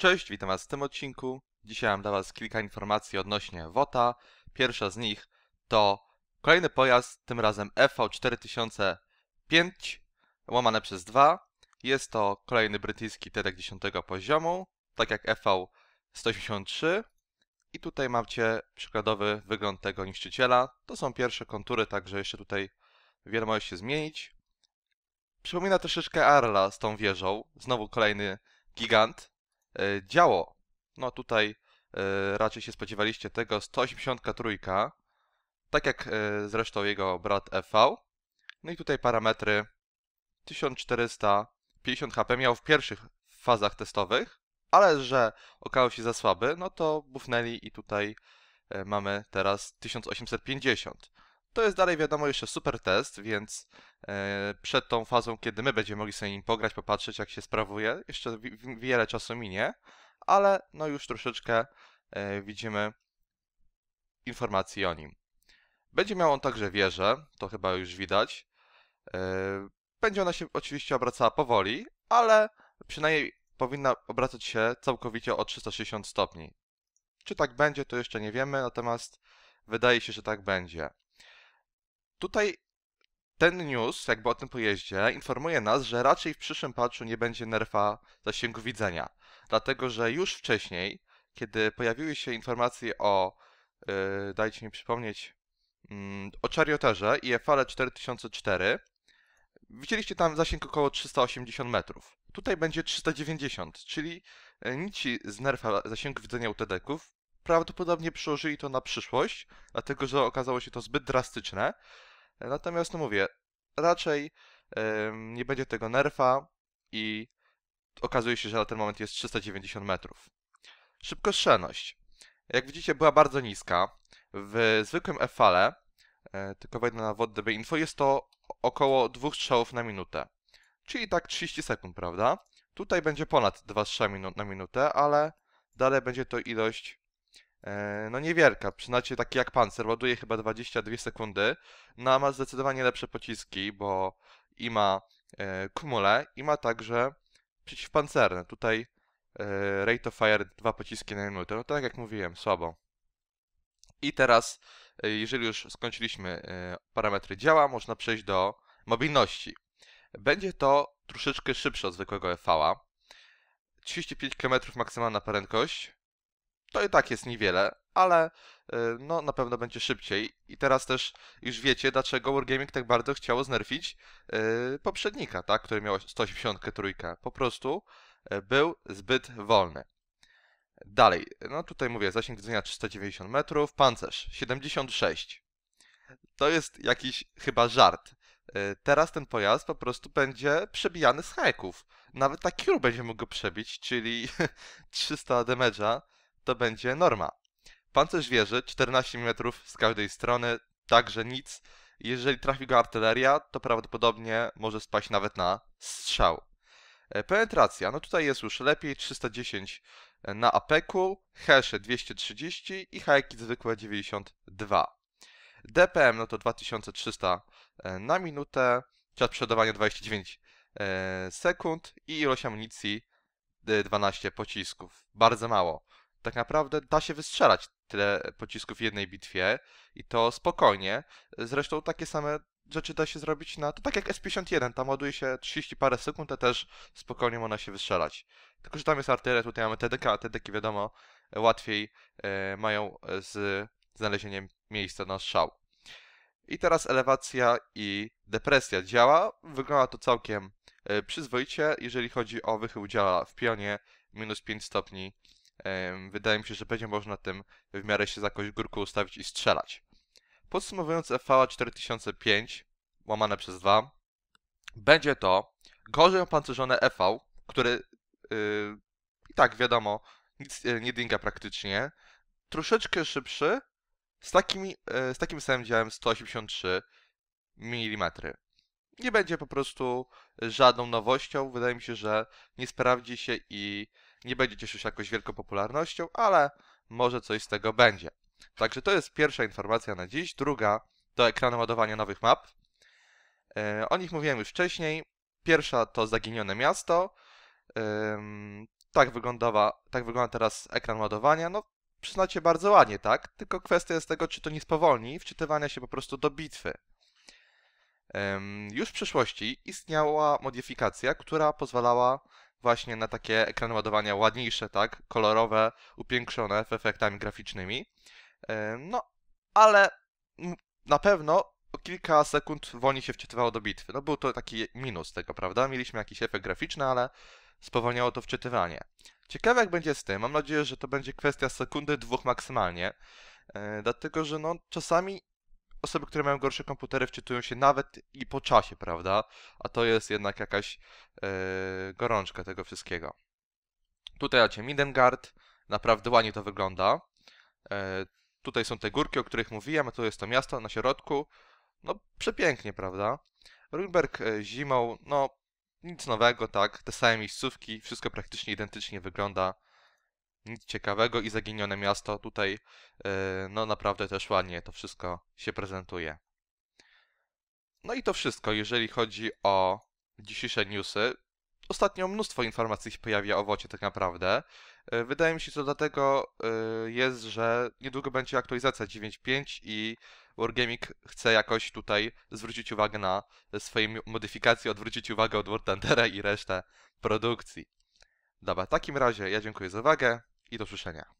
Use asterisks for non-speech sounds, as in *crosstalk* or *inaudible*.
Cześć, witam Was w tym odcinku. Dzisiaj mam dla Was kilka informacji odnośnie WOTA. Pierwsza z nich to kolejny pojazd, tym razem EV4005 łamane przez 2. Jest to kolejny brytyjski terek 10 poziomu, tak jak EV183. I tutaj macie przykładowy wygląd tego niszczyciela. To są pierwsze kontury, także jeszcze tutaj wiele może się zmienić. Przypomina troszeczkę Arla z tą wieżą. Znowu kolejny gigant, E, działo. No tutaj e, raczej się spodziewaliście tego 183, tak jak e, zresztą jego brat FV. No i tutaj parametry 1450 HP miał w pierwszych fazach testowych, ale że okazał się za słaby, no to bufnęli i tutaj mamy teraz 1850. To jest dalej wiadomo jeszcze super test, więc e, przed tą fazą, kiedy my będziemy mogli sobie nim pograć, popatrzeć jak się sprawuje, jeszcze wiele czasu minie, ale no już troszeczkę e, widzimy informacji o nim. Będzie miał on także wieżę, to chyba już widać. E, będzie ona się oczywiście obracała powoli, ale przynajmniej powinna obracać się całkowicie o 360 stopni. Czy tak będzie, to jeszcze nie wiemy, natomiast wydaje się, że tak będzie. Tutaj ten news, jakby o tym pojeździe, informuje nas, że raczej w przyszłym patchu nie będzie nerfa zasięgu widzenia. Dlatego, że już wcześniej, kiedy pojawiły się informacje o, yy, dajcie mi przypomnieć, yy, o Charioterze i FL 4004, widzieliście tam zasięg około 380 metrów. Tutaj będzie 390, czyli y, nici z nerfa zasięgu widzenia UTD-ków prawdopodobnie przełożyli to na przyszłość, dlatego że okazało się to zbyt drastyczne. Natomiast, no mówię, raczej nie będzie tego nerfa i okazuje się, że na ten moment jest 390 metrów. Szybkostrzelność. Jak widzicie, była bardzo niska. W zwykłym EFALE, yy, e, tylko wejdę na WODDB info, jest to około 2 strzałów na minutę. Czyli tak 30 sekund, prawda? Tutaj będzie ponad 2 strzały na minutę, ale dalej będzie to ilość E, no niewielka, przynajmniej taki jak Panzer, ładuje chyba 22 sekundy, no a ma zdecydowanie lepsze pociski, bo i ma e, kumule, i ma także przeciwpancerne. Tutaj e, rate of fire dwa pociski na minutę, no tak jak mówiłem, słabo. I teraz, jeżeli już skończyliśmy parametry działa, można przejść do mobilności. Będzie to troszeczkę szybsze od zwykłego fv a 35 km maksymalna prędkość, to i tak jest niewiele, ale y, no na pewno będzie szybciej. I teraz też już wiecie, dlaczego Wargaming tak bardzo chciało znerfić yy, poprzednika, tak, który miał 180 trójkę. Po prostu y, był zbyt wolny. Dalej, no tutaj mówię, zasięg widzenia 390 metrów, pancerz 76. To jest jakiś chyba żart. Yy, teraz ten pojazd po prostu będzie przebijany z hajków. Nawet taki Cure będzie mógł go przebić, czyli 300 *laughs* damage'a to będzie norma. Pancerz wieży 14 mm z każdej strony, także nic. Jeżeli trafi go artyleria, to prawdopodobnie może spaść nawet na strzał. E, penetracja, no tutaj jest już lepiej, 310 e, na apeku, HESHE 230 i hajki zwykłe 92. DPM no to 2300 e, na minutę, czas przodowania 29 sekund i ilość amunicji 12 pocisków. Bardzo mało tak naprawdę da się wystrzelać tyle pocisków w jednej bitwie i to spokojnie. Zresztą takie same rzeczy da się zrobić na... To tak jak S51, tam ładuje się 30 parę sekund, a też spokojnie można się wystrzelać. Tylko, że tam jest artyleria, tutaj mamy TDK, a TDK wiadomo łatwiej e, mają z znalezieniem miejsca na strzał. I teraz elewacja i depresja działa. Wygląda to całkiem e, przyzwoicie, jeżeli chodzi o wychył działa w pionie minus 5 stopni Wydaje mi się, że będzie można tym w miarę się za jakąś górkę ustawić i strzelać. Podsumowując FV 4005 łamane przez 2 będzie to gorzej opancerzone EV, który yy, i tak wiadomo nic e, nie dinga praktycznie, troszeczkę szybszy z, takimi, yy, z takim samym działem 183 mm. Nie będzie po prostu żadną nowością. Wydaje mi się, że nie sprawdzi się i nie będzie cieszył się jakoś wielką popularnością, ale może coś z tego będzie. Także to jest pierwsza informacja na dziś. Druga to ekrany ładowania nowych map. E, o nich mówiłem już wcześniej. Pierwsza to zaginione miasto. Tak, tak wygląda teraz ekran ładowania. No, przyznacie bardzo ładnie, tak? Tylko kwestia jest tego, czy to nie spowolni wczytywania się po prostu do bitwy. Już w przeszłości istniała modyfikacja, która pozwalała właśnie na takie ekrany ładowania ładniejsze, tak, kolorowe, upiększone w efektami graficznymi. E, no, ale na pewno kilka sekund wolniej się wczytywało do bitwy. No był to taki minus tego, prawda? Mieliśmy jakiś efekt graficzny, ale spowalniało to wczytywanie. Ciekawe jak będzie z tym. Mam nadzieję, że to będzie kwestia sekundy, dwóch maksymalnie. E, dlatego, że no czasami osoby, które mają gorsze komputery, wczytują się nawet i po czasie, prawda? A to jest jednak jakaś yy, gorączka tego wszystkiego. Tutaj macie Midengard, naprawdę ładnie to wygląda. Yy, tutaj są te górki, o których mówiłem, a tu jest to miasto na środku. No, przepięknie, prawda? Runberg e, zimą, no, nic nowego, tak? Te same miejscówki, wszystko praktycznie identycznie wygląda nic ciekawego i zaginione miasto. Tutaj e, no naprawdę też ładnie to wszystko się prezentuje. No i to wszystko, jeżeli chodzi o dzisiejsze newsy. Ostatnio mnóstwo informacji się pojawia o Wocie tak naprawdę. E, wydaje mi się, że dlatego e, jest, że niedługo będzie aktualizacja 9.5 i Wargaming chce jakoś tutaj zwrócić uwagę na swoje modyfikacje, odwrócić uwagę od War Thundera i resztę produkcji. Dobra, w takim razie ja dziękuję za uwagę i do słyszenia.